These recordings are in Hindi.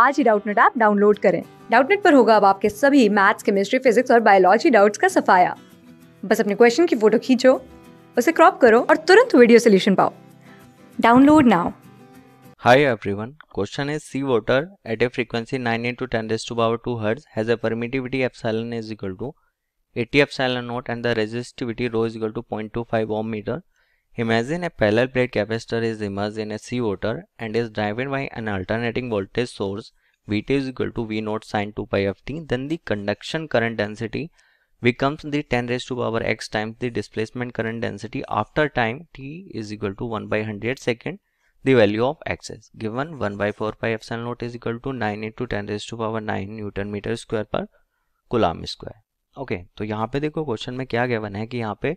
आज ही डाउटनेट ऐप डाउनलोड करें डाउटनेट पर होगा अब आपके सभी मैथ्स केमिस्ट्री फिजिक्स और बायोलॉजी डाउट्स का सफाया बस अपने क्वेश्चन की फोटो खींचो उसे क्रॉप करो और तुरंत वीडियो सोल्यूशन पाओ download now Hi everyone, question is sea water at a frequency 9 to 10 raised to power 2 Hz has a permittivity epsilon is equal to 80 epsilon naught and the resistivity rho is equal to 0.25 ohm meter Imagine a parallel plate capacitor is immersed in a sea water and is driven by an alternating voltage source Vt is equal to V naught sine 2 pi of t, then the conduction current density becomes the 10 raised to power x times the displacement current density after time t is equal to 1 by 100 second. The value of x is given 1 by 4 pi epsilon naught is equal to 9 into 10 raised to power 9 newton metre square per coulomb square okay okay, तो यहाँ पे देखो क्वेश्चन में क्या गिवन है कि यहाँ पे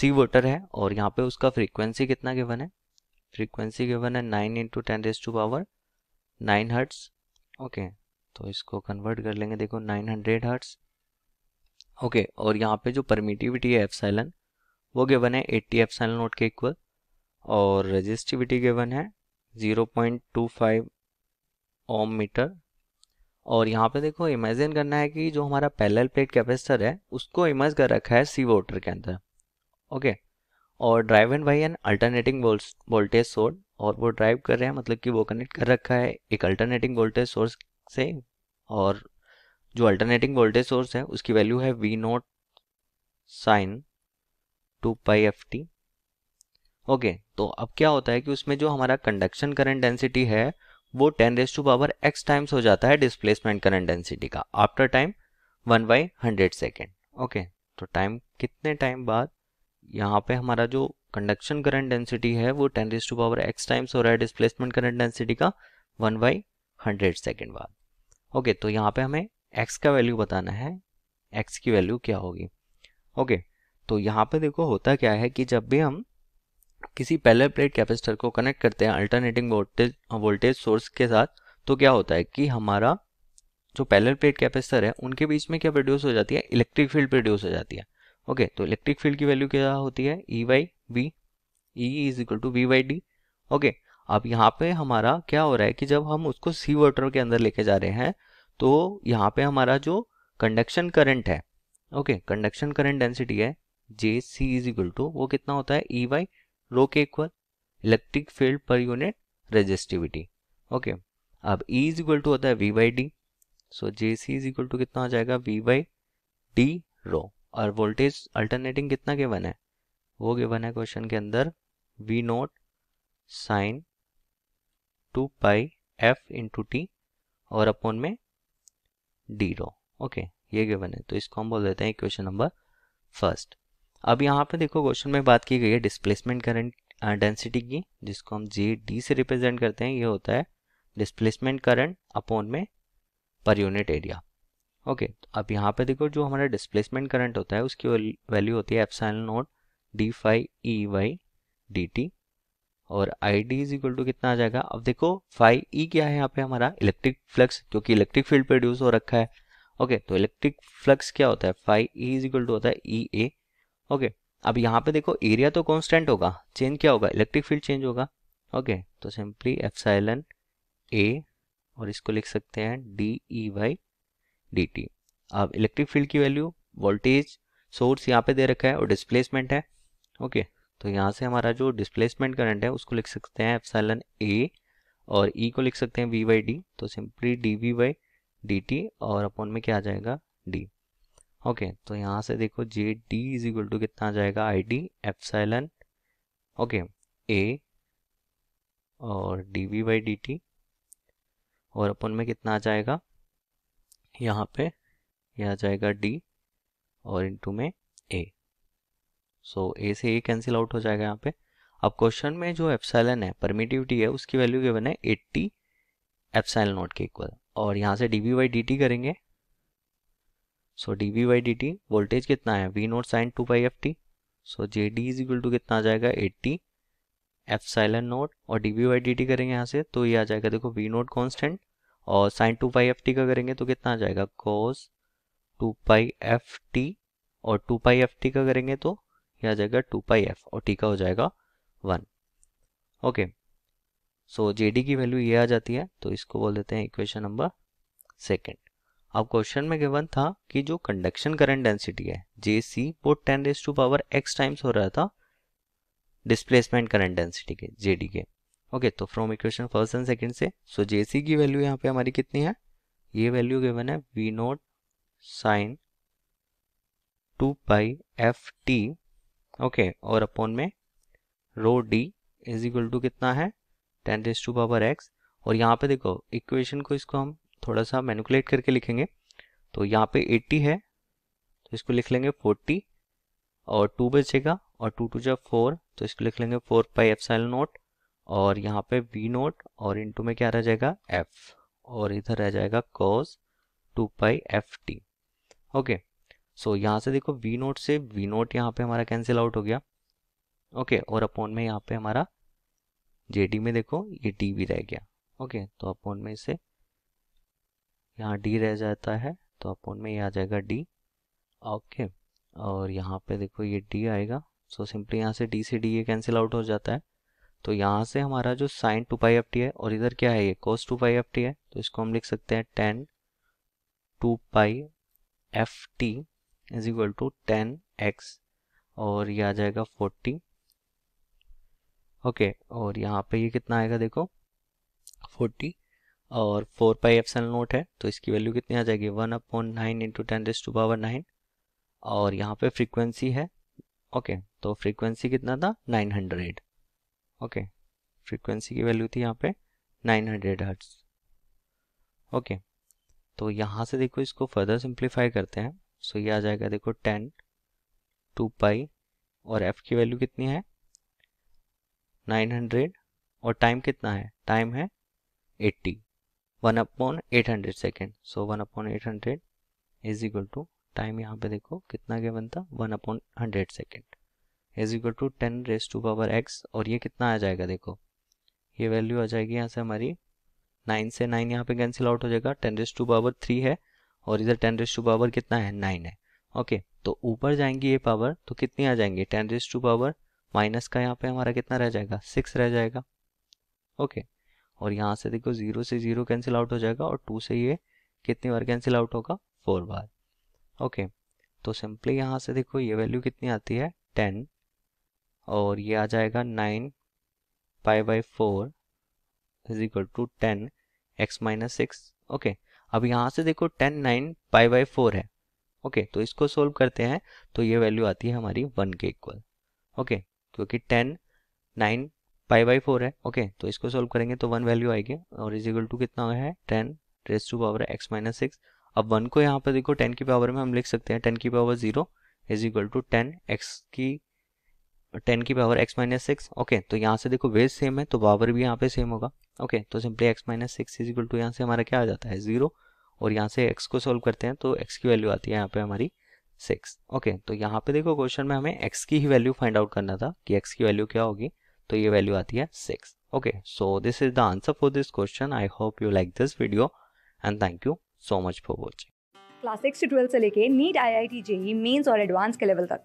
सी वाटर है और यहाँ पे उसका फ्रीक्वेंसी कितना गिवन है फ्रीक्वेंसी गिवन है nine into ten raise to power nine hertz okay तो इसको कन्वर्ट कर लेंगे देखो नाइन हंड्रेड हर्ट्स ओके और यहाँ पे जो परमिटिविटी है एफसाइलन वो गिवन है एट्टी एफसाइलन नोट के इक्वल और रजिस्टिविटी गिवन है zero point two five ohm metre और यहाँ पे देखो इमेजिन करना है कि जो हमारा पैरेलल प्लेट कैपेसिटर है उसको इमेज कर रखा है सी वोटर के अंदर ओके और driven by an alternating voltage source और वो ड्राइव कर रहे हैं मतलब कि वो कनेक्ट कर रखा है एक अल्टरनेटिंग वोल्टेज सोर्स से और जो अल्टरनेटिंग वोल्टेज सोर्स है उसकी वैल्यू है V naught sine two pi F T okay तो अब क्या होता है कि उसमें जो हमारा कंडक्शन करंट डेंसिटी है वो ten raise to power X times हो जाता है डिस्प्लेसमेंट करंट डेंसिटी का after time one by hundred second okay तो टाइम कितने टाइम बाद यहाँ पे हमारा जो कंडक्शन करंट डेंसिटी है वो ten raise to power X times हो रहा है डिस्प्लेसमेंट करंट डेंसिटी का वन बाई हंड्रेड सेकेंड बाद ओके तो यहाँ पे हमें एक्स का वैल्यू बताना है एक्स की वैल्यू क्या होगी ओके तो यहाँ पे देखो होता क्या है कि जब भी हम किसी पैलर प्लेट कैपेसिटर को कनेक्ट करते हैं अल्टरनेटिंग वोल्टेज वोल्टेज सोर्स के साथ तो क्या होता है कि हमारा जो पैलर प्लेट कैपेसिटर है उनके बीच में क्या प्रोड्यूस हो जाती है इलेक्ट्रिक फील्ड प्रोड्यूस हो जाती है ओके तो इलेक्ट्रिक फील्ड की वैल्यू क्या होती है E by B E is equal to V by D okay अब यहाँ पे हमारा क्या हो रहा है कि जब हम उसको सी वाटर के अंदर लेके जा रहे हैं तो यहाँ पे हमारा जो कंडक्शन करंट है ओके कंडक्शन करंट डेंसिटी है J C is equal to वो कितना होता है ई वाई रो के equal electric field per unit resistivity okay अब ई इज इक्वल टू होता है V by D so J C is equal to कितना आ जाएगा वी बाई डी रो और वोल्टेज अल्टरनेटिंग कितना गिवन है वो गिवन है क्वेश्चन के अंदर V naught sine two pi F into T और अपॉन में डी रो ओके ये गिवन है तो इसको हम बोल देते हैं क्वेश्चन नंबर फर्स्ट अब यहाँ पे देखो क्वेश्चन में बात की गई है डिस्प्लेसमेंट करंट डेंसिटी की जिसको हम जे डी से रिप्रेजेंट करते हैं ये होता है डिस्प्लेसमेंट करंट अपॉन में पर यूनिट एरिया ओके तो अब यहाँ पे देखो जो हमारा डिस्प्लेसमेंट करंट होता है उसकी वैल्यू होती है sine naught D phi E by D T और I D is equal to कितना आ जाएगा अब देखो फाइव ई e क्या है यहाँ पे हमारा इलेक्ट्रिक फ्लक्स क्योंकि इलेक्ट्रिक फील्ड प्रोड्यूस हो रखा है ओके okay, तो इलेक्ट्रिक फ्लक्स क्या होता है five E is equal to होता है ई e ए ओके अब यहाँ पे देखो एरिया तो कॉन्स्टेंट होगा चेंज क्या होगा इलेक्ट्रिक फील्ड चेंज होगा ओके okay, तो सिंपली एफ साइलन ए और इसको लिख सकते हैं डी ई वाई dt अब इलेक्ट्रिक फील्ड की वैल्यू वोल्टेज सोर्स यहाँ पे दे रखा है और डिस्प्लेसमेंट है ओके तो यहाँ से हमारा जो डिस्प्लेसमेंट करंट है उसको लिख सकते हैं एफसेलन ए और ई e को लिख सकते हैं वी वाई डी तो simply D V by D T और अपॉन में क्या आ जाएगा डी ओके तो यहाँ से देखो J D is equal to कितना आ जाएगा I D epsilon okay A और D V by D T और अपन में कितना आ जाएगा यहाँ पे यह आ जाएगा डी और इनटू में ए सो ए से ए कैंसिल आउट हो जाएगा यहाँ पे अब क्वेश्चन में जो एप्साइलन है परमिटिविटी है उसकी वैल्यू बना है एट्टी एप्साइलन नोट के इक्वल और यहाँ से D V by D T करेंगे so D V by D T voltage कितना है V naught sine two by F T so J D is equal to कितना आ जाएगा एट्टी एफ साइलन नोट और D V by D T करेंगे यहाँ से तो ये आ जाएगा देखो वी नोट कॉन्स्टेंट और sine two pi F T का करेंगे तो कितना आ जाएगा cos two pi F T और टू पाई एफ टी का करेंगे तो यह आ जाएगा टू पाई एफ और टी का हो जाएगा one okay so J D की वैल्यू ये आ जाती है तो इसको बोल देते हैं इक्वेशन नंबर सेकेंड अब क्वेश्चन में गिवन था कि जो कंडक्शन करंट डेंसिटी है जे सी वो ten raise to power X times हो रहा था डिस्प्लेसमेंट करंट डेंसिटी के जे डी के ओके तो from equation first and second से सो so, जेसी की वैल्यू यहाँ पे हमारी कितनी है ये वैल्यू गिवन है V naught sine two pi F T okay और अपॉन में rho D is equal to कितना है ten raise to power X और यहाँ पे देखो इक्वेशन को इसको हम थोड़ा सा मैनिकुलेट करके लिखेंगे तो यहाँ पे 80 है तो इसको लिख लेंगे 40 और 2 बचेगा और 2 टू जब 4 तो इसको लिख लेंगे 4 पाई एफ नोट और यहाँ पे वी नोट और इंटू में क्या रह जाएगा एफ और इधर रह जाएगा cos two pi F T okay so यहाँ से देखो वी नोट से वी नोट यहाँ पे हमारा कैंसिल आउट हो गया ओके okay, और अपॉन में यहाँ पे हमारा जे डी में देखो ये डी भी रह गया ओके okay, तो अपॉन में इसे यहाँ डी रह जाता है तो अपॉन में ये आ जाएगा डी ओके okay, और यहाँ पे देखो ये डी आएगा सो सिंपली यहाँ से डी से डी ये कैंसिल आउट हो जाता है तो यहाँ से हमारा जो sine two pi F T है और इधर क्या है ये cos two pi F T है तो इसको हम लिख सकते हैं ten two pi F T is equal to ten X और ये आ जाएगा फोर्टी ओके और यहाँ पे ये कितना आएगा देखो फोर्टी और four pi epsilon naught है तो इसकी वैल्यू कितनी आ जाएगी one upon nine into ten raise to power nine और यहाँ पे फ्रीक्वेंसी है ओके okay, तो फ्रीक्वेंसी कितना था नाइन हंड्रेड ओके फ्रीक्वेंसी की वैल्यू थी यहाँ पे 900 हंड्रेड हर्ट्स ओके तो यहाँ से देखो इसको फर्दर सिंप्लीफाई करते हैं सो ये आ जाएगा देखो 10 टू पाई और एफ की वैल्यू कितनी है 900 और टाइम कितना है टाइम है 80 one upon eight hundred second so one upon eight hundred is equal to time यहाँ पे देखो कितना क्या बनता one upon hundred second is equal to ten raise to power X और ये कितना आ जाएगा देखो ये वैल्यू आ जाएगी यहाँ से हमारी नाइन से नाइन यहाँ पे कैंसिल आउट हो जाएगा ten raise to power three है और इधर टेन रेस टू पावर कितना है नाइन है ओके तो ऊपर जाएंगी ये पावर तो कितनी आ जाएंगी ten raise to power minus का यहाँ पे हमारा कितना रह जाएगा सिक्स रह जाएगा ओके और यहाँ से देखो जीरो से जीरो कैंसिल आउट हो जाएगा और टू से ये कितनी बार कैंसिल आउट होगा फोर बार ओके तो सिंपली यहाँ से देखो ये वैल्यू कितनी आती है टेन और ये आ जाएगा nine pi by four is equal to ten x minus six okay अब यहाँ से देखो ten nine pi by four है ओके okay, तो इसको सोल्व करते हैं तो ये वैल्यू आती है हमारी वन के इक्वल ओके क्योंकि ten nine pi by four है ओके okay, तो इसको सोल्व करेंगे तो वन वैल्यू आएगी और इज इक्वल टू कितना है ten raise to power x minus six अब वन को यहाँ पर देखो टेन की पावर में हम लिख सकते हैं टेन की power zero is equal to ten x की टेन की power x minus six okay तो यहाँ से देखो वेज सेम है तो पावर भी यहाँ पे सेम होगा ओके okay, तो simply x minus six is equal to यहाँ से हमारा क्या आ जाता है जीरो और यहाँ से एक्स को सॉल्व करते हैं तो एक्स की वैल्यू आती है यहाँ पे हमारी सिक्स ओके okay, तो यहाँ पे देखो क्वेश्चन में हमें एक्स की ही वैल्यू फाइंड आउट करना था कि एक्स की वैल्यू क्या होगी तो ये वैल्यू आती है six okay so this is the answer for this question I hope you like this video and thank you so much for watching class six से लेके NEET I I T JEE Mains और एडवांस के लेवल तक